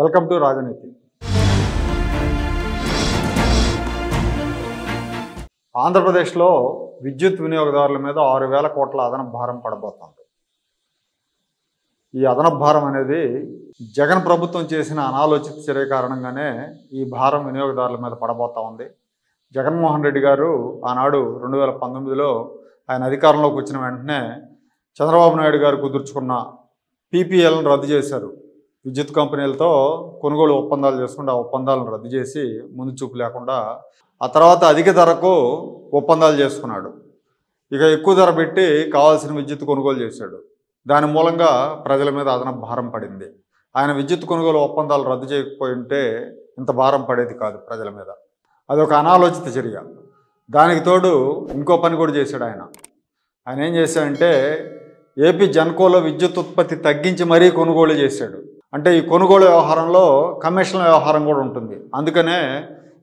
welcome to రాజనీతి ఆంధ్రప్రదేశ్లో విద్యుత్ వినియోగదారుల మీద ఆరు వేల కోట్ల అదనపు భారం పడబోతోంది ఈ అదనపు భారం అనేది జగన్ ప్రభుత్వం చేసిన అనాలోచిత చర్య కారణంగానే ఈ భారం వినియోగదారుల మీద పడబోతా ఉంది జగన్మోహన్ రెడ్డి గారు ఆనాడు రెండు వేల పంతొమ్మిదిలో ఆయన అధికారంలోకి వచ్చిన వెంటనే చంద్రబాబు నాయుడు గారు కుదుర్చుకున్న పీపీఎల్ను రద్దు చేశారు విద్యుత్ కంపెనీలతో కొనుగోలు ఒప్పందాలు చేసుకుంటే ఆ ఒప్పందాలను రద్దు చేసి ముందు చూపు లేకుండా ఆ తర్వాత అధిక ధరకు ఒప్పందాలు చేసుకున్నాడు ఇక ఎక్కువ ధర పెట్టి కావాల్సిన విద్యుత్ కొనుగోలు చేశాడు దాని మూలంగా ప్రజల మీద అదనపు భారం పడింది ఆయన విద్యుత్ కొనుగోలు ఒప్పందాలు రద్దు చేయకపోయి ఉంటే ఇంత భారం పడేది కాదు ప్రజల మీద అది ఒక అనాలోచిత చర్య దానికి తోడు ఇంకో పని కూడా చేశాడు ఆయన ఆయన ఏం చేశాడంటే ఏపీ జన్కోలో విద్యుత్ ఉత్పత్తి తగ్గించి మరీ కొనుగోలు చేశాడు అంటే ఈ కొనుగోలు వ్యవహారంలో కమిషన్ల వ్యవహారం కూడా ఉంటుంది అందుకనే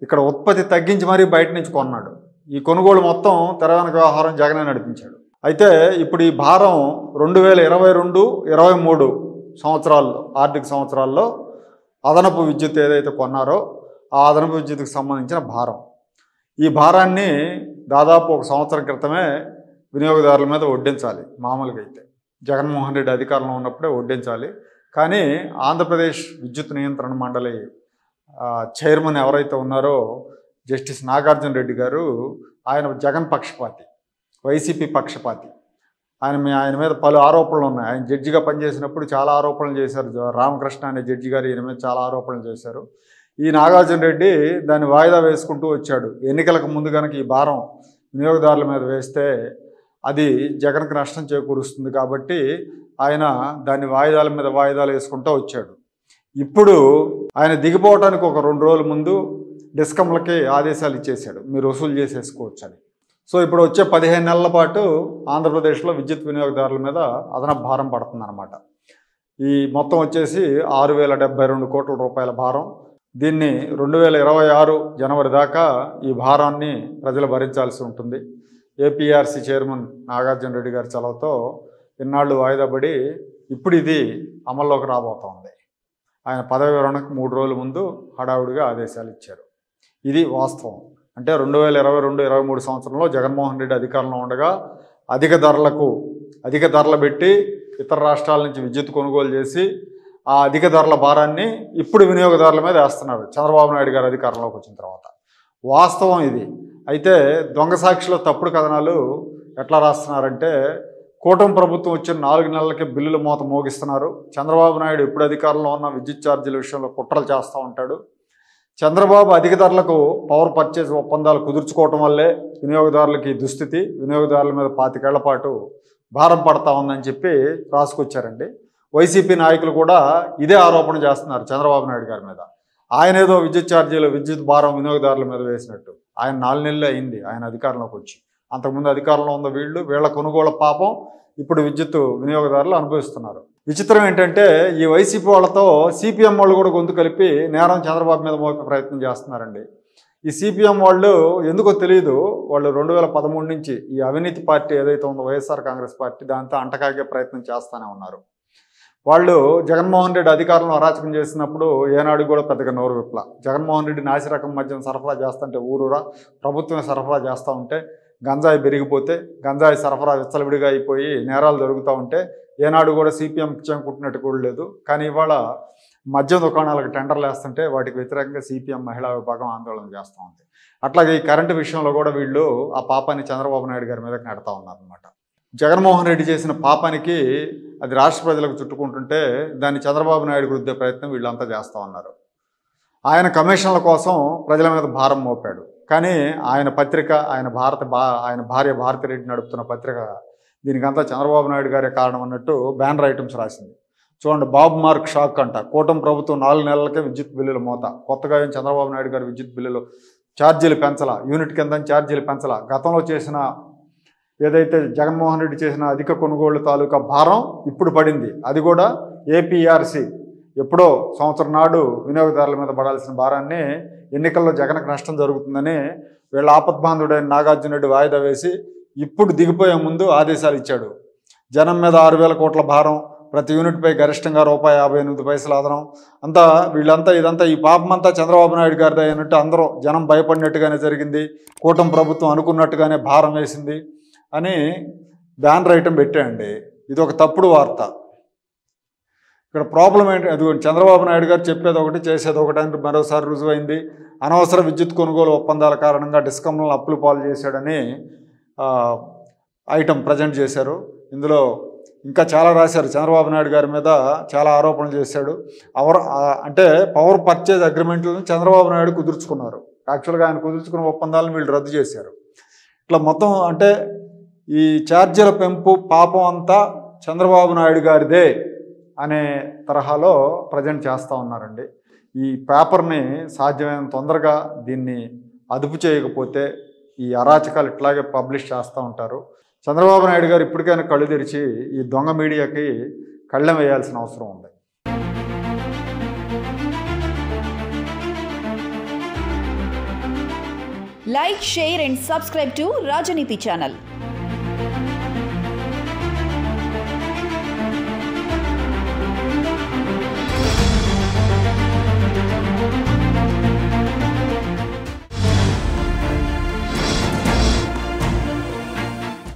ఇక్కడ ఉత్పత్తి తగ్గించి మరీ బయట నుంచి కొన్నాడు ఈ కొనుగోలు మొత్తం తెరవెనక వ్యవహారం జగనే నడిపించాడు అయితే ఇప్పుడు ఈ భారం రెండు వేల ఇరవై రెండు ఇరవై మూడు సంవత్సరాల్లో ఆర్థిక సంవత్సరాల్లో అదనపు విద్యుత్ ఏదైతే కొన్నారో ఆ అదనపు విద్యుత్కి సంబంధించిన భారం ఈ భారాన్ని దాదాపు ఒక సంవత్సరం క్రితమే వినియోగదారుల మీద వడ్డించాలి మామూలుగా అయితే జగన్మోహన్ రెడ్డి అధికారంలో ఉన్నప్పుడే వడ్డించాలి కానీ ఆంధ్రప్రదేశ్ విద్యుత్ నియంత్రణ మండలి చైర్మన్ ఎవరైతే ఉన్నారో జస్టిస్ నాగార్జున రెడ్డి గారు ఆయన జగన్ పక్షపాతి వైసీపీ పక్షపాతి ఆయన ఆయన మీద పలు ఆరోపణలు ఉన్నాయి ఆయన జడ్జిగా పనిచేసినప్పుడు చాలా ఆరోపణలు చేశారు రామకృష్ణ అనే జడ్జి గారు ఈయన మీద చాలా ఆరోపణలు చేశారు ఈ నాగార్జున రెడ్డి దాన్ని వాయిదా వేసుకుంటూ వచ్చాడు ఎన్నికలకు ముందు కనుక ఈ భారం వినియోగదారుల మీద వేస్తే అది జగన్కి నష్టం చేకూరుస్తుంది కాబట్టి ఆయన దాన్ని వాయిదాల మీద వాయిదాలు వేసుకుంటూ వచ్చాడు ఇప్పుడు ఆయన దిగిపోవటానికి ఒక రెండు రోజుల ముందు డిస్కమ్లకి ఆదేశాలు ఇచ్చేశాడు మీరు వసూలు చేసేసుకోవచ్చు అని సో ఇప్పుడు వచ్చే పదిహేను నెలల పాటు ఆంధ్రప్రదేశ్లో విద్యుత్ వినియోగదారుల మీద అదనపు భారం పడుతుందన్నమాట ఈ మొత్తం వచ్చేసి ఆరు వేల డెబ్బై రెండు కోట్ల రూపాయల భారం దీన్ని రెండు వేల ఇరవై ఆరు జనవరి దాకా ఈ భారాన్ని ప్రజలు భరించాల్సి ఉంటుంది ఏపీఆర్సీ చైర్మన్ నాగార్జున రెడ్డి గారి చలవతో ఇన్నాళ్ళు వాయిదా పడి ఇప్పుడు ఇది అమల్లోకి రాబోతోంది ఆయన పదవి వివరణకు మూడు రోజుల ముందు హడావుడిగా ఆదేశాలు ఇచ్చారు ఇది వాస్తవం అంటే రెండు వేల ఇరవై రెండు ఇరవై మూడు సంవత్సరంలో జగన్మోహన్ రెడ్డి అధికారంలో ఉండగా అధిక ధరలకు అధిక ధరలు పెట్టి ఇతర రాష్ట్రాల నుంచి విద్యుత్ కొనుగోలు చేసి ఆ అధిక ధరల భారాన్ని ఇప్పుడు వినియోగదారుల మీద వేస్తున్నారు చంద్రబాబు నాయుడు గారు అధికారంలోకి వచ్చిన తర్వాత వాస్తవం ఇది అయితే దొంగ సాక్షిలో తప్పుడు కథనాలు ఎట్లా రాస్తున్నారంటే కూటమి ప్రభుత్వం వచ్చిన నాలుగు నెలలకే బిల్లుల మూత మోగిస్తున్నారు చంద్రబాబు నాయుడు ఎప్పుడు అధికారంలో ఉన్న విద్యుత్ ఛార్జీల విషయంలో కుట్రలు చేస్తూ ఉంటాడు చంద్రబాబు అధిక ధరలకు పవర్ పర్చేజ్ ఒప్పందాలు కుదుర్చుకోవటం వల్లే వినియోగదారులకి దుస్థితి వినియోగదారుల మీద పాతికేళ్ల పాటు భారం పడతా ఉందని చెప్పి రాసుకొచ్చారండి వైసీపీ నాయకులు కూడా ఇదే ఆరోపణ చేస్తున్నారు చంద్రబాబు నాయుడు గారి మీద ఆయన ఏదో విద్యుత్ ఛార్జీలు విద్యుత్ భారం వినియోగదారుల మీద వేసినట్టు ఆయన నాలుగు నెలలు అయింది ఆయన అధికారంలోకి వచ్చి అంతకుముందు అధికారంలో ఉన్న వీళ్ళు వీళ్ళ కొనుగోళ్ల పాపం ఇప్పుడు విద్యుత్ వినియోగదారులు అనుభవిస్తున్నారు విచిత్రం ఏంటంటే ఈ వైసీపీ వాళ్ళతో సిపిఎం వాళ్ళు కూడా గొంతు కలిపి నేరం చంద్రబాబు మీద మోపే ప్రయత్నం చేస్తున్నారండి ఈ సిపిఎం వాళ్ళు ఎందుకో తెలియదు వాళ్ళు రెండు వేల పదమూడు నుంచి ఈ అవినీతి పార్టీ ఏదైతే ఉందో వైఎస్ఆర్ కాంగ్రెస్ పార్టీ దాంతో అంటకాగే ప్రయత్నం చేస్తూనే ఉన్నారు వాళ్ళు జగన్మోహన్ రెడ్డి అధికారంలో అరాచకం చేసినప్పుడు ఏనాడు కూడా పెద్దగా నోరు విప్ల జగన్మోహన్ రెడ్డి నాసిరకం మద్యం సరఫరా చేస్తుంటే ఊరూరా ప్రభుత్వమే సరఫరా చేస్తూ ఉంటే గంజాయి పెరిగిపోతే గంజాయి సరఫరా విచ్చలవిడిగా అయిపోయి నేరాలు జరుగుతూ ఉంటే ఏనాడు కూడా సిపిఎం చేయకుంటున్నట్టు కూడా లేదు కానీ ఇవాళ మద్యం దుకాణాలకు టెండర్లు వేస్తుంటే వాటికి వ్యతిరేకంగా సిపిఎం మహిళా విభాగం ఆందోళన చేస్తూ ఉంది అట్లాగే ఈ కరెంటు విషయంలో కూడా వీళ్ళు ఆ పాపాన్ని చంద్రబాబు నాయుడు గారి మీద నెడతా ఉన్నారనమాట జగన్మోహన్ రెడ్డి చేసిన పాపానికి అది రాష్ట్ర ప్రజలకు చుట్టుకుంటుంటే దాన్ని చంద్రబాబు నాయుడు గురిద్దే ప్రయత్నం వీళ్ళంతా చేస్తూ ఉన్నారు ఆయన కమిషన్ల కోసం ప్రజల మీద భారం మోపాడు కానీ ఆయన పత్రిక ఆయన భారత భా ఆయన భార్య భారతిరెడ్డి నడుపుతున్న పత్రిక దీనికంతా చంద్రబాబు నాయుడు గారే కారణం అన్నట్టు బ్యానర్ ఐటమ్స్ రాసింది చూడండి బాబు మార్క్ షాక్ అంట కూటమి ప్రభుత్వం నాలుగు నెలలకే విద్యుత్ బిల్లుల మోత కొత్తగా ఏం చంద్రబాబు నాయుడు గారు విద్యుత్ బిల్లులు ఛార్జీలు పెంచలా యూనిట్ కింద ఛార్జీలు పెంచలా గతంలో చేసిన ఏదైతే జగన్మోహన్ రెడ్డి చేసిన అధిక కొనుగోళ్ల తాలూకా భారం ఇప్పుడు పడింది అది కూడా ఏపీఆర్సీ ఎప్పుడో సంవత్సరం నాడు వినియోగదారుల మీద పడాల్సిన భారాన్ని ఎన్నికల్లో జగన్కు నష్టం జరుగుతుందని వీళ్ళ ఆపద్బాంధుడైన నాగార్జునరెడ్డి వాయిదా వేసి ఇప్పుడు దిగిపోయే ముందు ఆదేశాలు ఇచ్చాడు జనం మీద ఆరు వేల కోట్ల భారం ప్రతి యూనిట్పై గరిష్టంగా రూపాయి యాభై ఎనిమిది పైసలు ఆదరం అంతా వీళ్ళంతా ఇదంతా ఈ పాపమంతా చంద్రబాబు నాయుడు గారిది అయినట్టు అందరూ జనం భయపడినట్టుగానే జరిగింది కూటం ప్రభుత్వం అనుకున్నట్టుగానే భారం వేసింది అని బ్యానర్ ఐటెం పెట్టాయండి ఇది ఒక తప్పుడు వార్త ఇక్కడ ప్రాబ్లం ఏంటి అది చంద్రబాబు నాయుడు గారు చెప్పేది ఒకటి చేసేది ఒకటి అని మరోసారి రుజువైంది అనవసర విద్యుత్ కొనుగోలు ఒప్పందాల కారణంగా డిస్కమ్లను అప్పులు పాలు చేశాడని ఐటెం ప్రజెంట్ చేశారు ఇందులో ఇంకా చాలా రాశారు చంద్రబాబు నాయుడు గారి మీద చాలా ఆరోపణలు చేశాడు అవర్ అంటే పవర్ పర్చేజ్ అగ్రిమెంట్లను చంద్రబాబు నాయుడు కుదుర్చుకున్నారు యాక్చువల్గా ఆయన కుదుర్చుకున్న ఒప్పందాలను వీళ్ళు రద్దు చేశారు ఇట్లా మొత్తం అంటే ఈ ఛార్జీల పెంపు పాపం అంతా చంద్రబాబు నాయుడు గారిదే అనే తరహాలో ప్రజెంట్ చేస్తూ ఉన్నారండి ఈ పేపర్ని సాధ్యమైన తొందరగా దీన్ని అదుపు చేయకపోతే ఈ అరాచకాలు ఇట్లాగే పబ్లిష్ చేస్తూ ఉంటారు చంద్రబాబు నాయుడు గారు ఇప్పటికైనా కళ్ళు తెరిచి ఈ దొంగ మీడియాకి కళ్ళెం వేయాల్సిన అవసరం ఉంది like share and subscribe to Rajaneeti channel